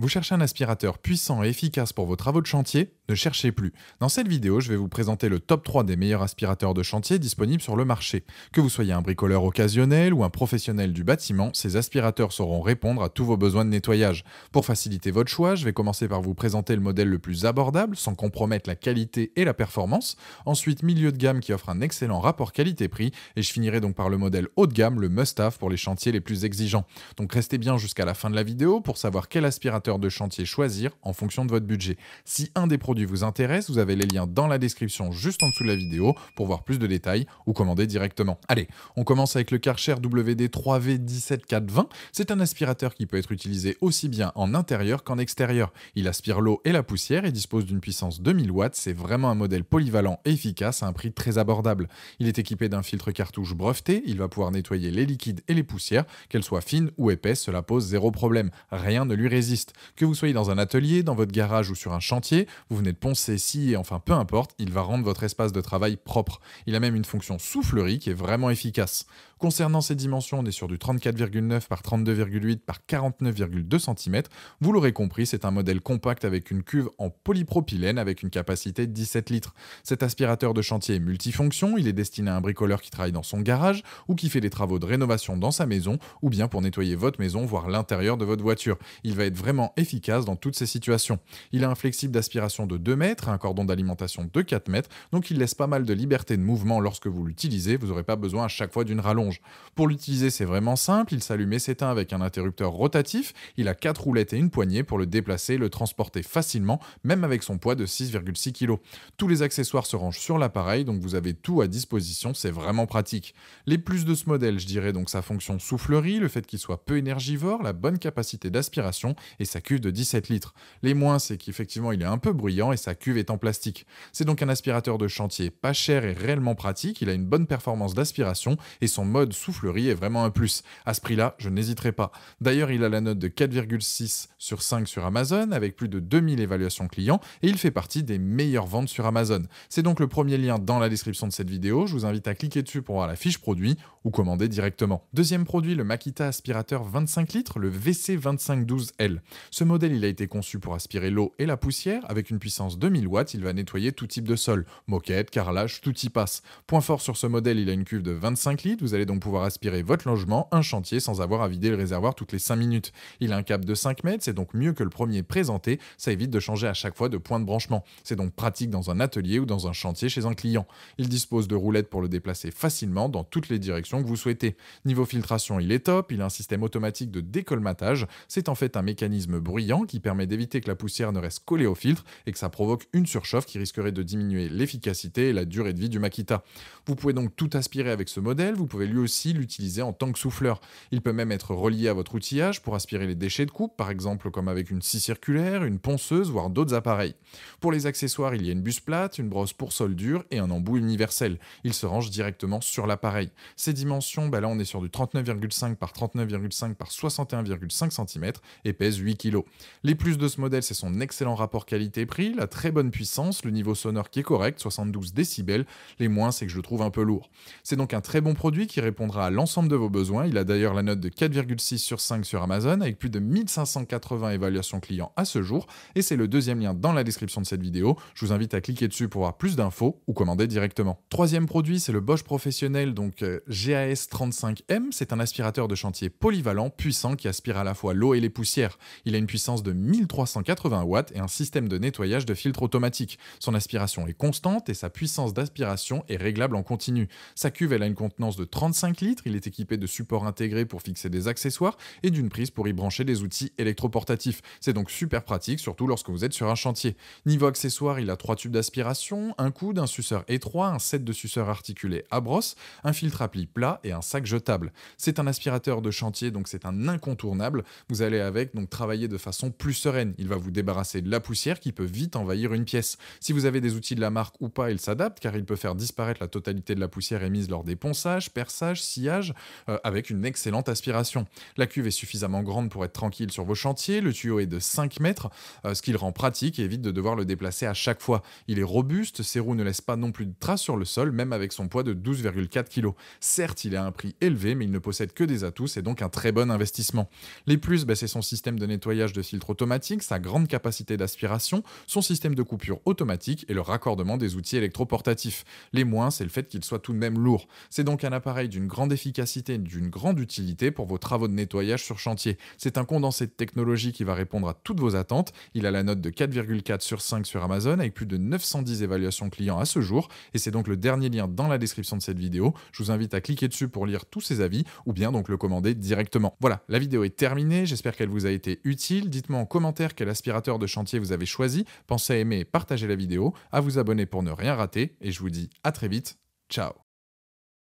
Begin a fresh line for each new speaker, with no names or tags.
Vous cherchez un aspirateur puissant et efficace pour vos travaux de chantier ne cherchez plus. Dans cette vidéo, je vais vous présenter le top 3 des meilleurs aspirateurs de chantier disponibles sur le marché. Que vous soyez un bricoleur occasionnel ou un professionnel du bâtiment, ces aspirateurs sauront répondre à tous vos besoins de nettoyage. Pour faciliter votre choix, je vais commencer par vous présenter le modèle le plus abordable, sans compromettre la qualité et la performance. Ensuite, milieu de gamme qui offre un excellent rapport qualité-prix. Et je finirai donc par le modèle haut de gamme, le must-have pour les chantiers les plus exigeants. Donc restez bien jusqu'à la fin de la vidéo pour savoir quel aspirateur de chantier choisir en fonction de votre budget. Si un des vous intéresse, vous avez les liens dans la description juste en dessous de la vidéo pour voir plus de détails ou commander directement. Allez, on commence avec le Karcher WD3V17420. C'est un aspirateur qui peut être utilisé aussi bien en intérieur qu'en extérieur. Il aspire l'eau et la poussière et dispose d'une puissance 2000 watts. C'est vraiment un modèle polyvalent et efficace à un prix très abordable. Il est équipé d'un filtre cartouche breveté. Il va pouvoir nettoyer les liquides et les poussières, qu'elles soient fines ou épaisses, cela pose zéro problème. Rien ne lui résiste. Que vous soyez dans un atelier, dans votre garage ou sur un chantier, vous de poncer et enfin peu importe, il va rendre votre espace de travail propre. Il a même une fonction soufflerie qui est vraiment efficace. Concernant ses dimensions, on est sur du 34,9 par 32,8 par 49,2 cm. Vous l'aurez compris, c'est un modèle compact avec une cuve en polypropylène avec une capacité de 17 litres. Cet aspirateur de chantier est multifonction, il est destiné à un bricoleur qui travaille dans son garage ou qui fait des travaux de rénovation dans sa maison ou bien pour nettoyer votre maison, voire l'intérieur de votre voiture. Il va être vraiment efficace dans toutes ces situations. Il a un flexible d'aspiration de 2 mètres, un cordon d'alimentation de 4 mètres, donc il laisse pas mal de liberté de mouvement lorsque vous l'utilisez, vous n'aurez pas besoin à chaque fois d'une rallonge. Pour l'utiliser, c'est vraiment simple, il s'allume et s'éteint avec un interrupteur rotatif, il a 4 roulettes et une poignée pour le déplacer et le transporter facilement, même avec son poids de 6,6 kg. Tous les accessoires se rangent sur l'appareil, donc vous avez tout à disposition, c'est vraiment pratique. Les plus de ce modèle, je dirais donc sa fonction soufflerie, le fait qu'il soit peu énergivore, la bonne capacité d'aspiration et sa cuve de 17 litres. Les moins, c'est qu'effectivement il est un peu bruyant, et sa cuve est en plastique. C'est donc un aspirateur de chantier pas cher et réellement pratique, il a une bonne performance d'aspiration et son mode soufflerie est vraiment un plus. À ce prix-là, je n'hésiterai pas. D'ailleurs, il a la note de 4,6 sur 5 sur Amazon avec plus de 2000 évaluations clients et il fait partie des meilleures ventes sur Amazon. C'est donc le premier lien dans la description de cette vidéo, je vous invite à cliquer dessus pour voir la fiche produit ou commander directement. Deuxième produit, le Makita aspirateur 25 litres, le VC2512L. Ce modèle, il a été conçu pour aspirer l'eau et la poussière avec une puissance de 2000 watts, il va nettoyer tout type de sol, moquette, carrelage, tout y passe. Point fort sur ce modèle, il a une cuve de 25 litres, vous allez donc pouvoir aspirer votre logement, un chantier, sans avoir à vider le réservoir toutes les 5 minutes. Il a un cap de 5 mètres, c'est donc mieux que le premier présenté, ça évite de changer à chaque fois de point de branchement. C'est donc pratique dans un atelier ou dans un chantier chez un client. Il dispose de roulettes pour le déplacer facilement dans toutes les directions que vous souhaitez. Niveau filtration, il est top, il a un système automatique de décolmatage, c'est en fait un mécanisme bruyant qui permet d'éviter que la poussière ne reste collée au filtre et que ça ça provoque une surchauffe qui risquerait de diminuer l'efficacité et la durée de vie du Makita. Vous pouvez donc tout aspirer avec ce modèle, vous pouvez lui aussi l'utiliser en tant que souffleur. Il peut même être relié à votre outillage pour aspirer les déchets de coupe, par exemple comme avec une scie circulaire, une ponceuse, voire d'autres appareils. Pour les accessoires, il y a une buse plate, une brosse pour sol dur et un embout universel. Il se range directement sur l'appareil. Ses dimensions, bah là on est sur du 39,5 par 39,5 par 61,5 cm et pèse 8 kg. Les plus de ce modèle, c'est son excellent rapport qualité-prix, la très bonne puissance, le niveau sonore qui est correct, 72 décibels, les moins c'est que je le trouve un peu lourd. C'est donc un très bon produit qui répondra à l'ensemble de vos besoins, il a d'ailleurs la note de 4,6 sur 5 sur Amazon avec plus de 1580 évaluations clients à ce jour, et c'est le deuxième lien dans la description de cette vidéo, je vous invite à cliquer dessus pour avoir plus d'infos ou commander directement. Troisième produit, c'est le Bosch professionnel, donc euh, GAS 35M, c'est un aspirateur de chantier polyvalent, puissant, qui aspire à la fois l'eau et les poussières. Il a une puissance de 1380 watts et un système de nettoyage de filtre automatique. Son aspiration est constante et sa puissance d'aspiration est réglable en continu. Sa cuve, elle a une contenance de 35 litres, il est équipé de supports intégrés pour fixer des accessoires et d'une prise pour y brancher des outils électroportatifs. C'est donc super pratique, surtout lorsque vous êtes sur un chantier. Niveau accessoires, il a trois tubes d'aspiration, un coude, un suceur étroit, un set de suceurs articulés à brosse, un filtre à plis plat et un sac jetable. C'est un aspirateur de chantier, donc c'est un incontournable. Vous allez avec donc travailler de façon plus sereine. Il va vous débarrasser de la poussière qui peut envahir une pièce. Si vous avez des outils de la marque ou pas, il s'adapte car il peut faire disparaître la totalité de la poussière émise lors des ponçages, perçages, sillages, euh, avec une excellente aspiration. La cuve est suffisamment grande pour être tranquille sur vos chantiers, le tuyau est de 5 mètres, euh, ce qui le rend pratique et évite de devoir le déplacer à chaque fois. Il est robuste, ses roues ne laissent pas non plus de traces sur le sol, même avec son poids de 12,4 kg. Certes, il a un prix élevé, mais il ne possède que des atouts, c'est donc un très bon investissement. Les plus, bah, c'est son système de nettoyage de filtre automatique, sa grande capacité d'aspiration, son système de coupure automatique et le raccordement des outils électroportatifs. Les moins, c'est le fait qu'il soit tout de même lourd. C'est donc un appareil d'une grande efficacité et d'une grande utilité pour vos travaux de nettoyage sur chantier. C'est un condensé de technologie qui va répondre à toutes vos attentes. Il a la note de 4,4 sur 5 sur Amazon avec plus de 910 évaluations clients à ce jour et c'est donc le dernier lien dans la description de cette vidéo. Je vous invite à cliquer dessus pour lire tous ces avis ou bien donc le commander directement. Voilà, la vidéo est terminée, j'espère qu'elle vous a été utile. Dites-moi en commentaire quel aspirateur de chantier vous avez choisi. Pensez à aimer, partager la vidéo, à vous abonner pour ne rien rater, et je vous dis à très vite, ciao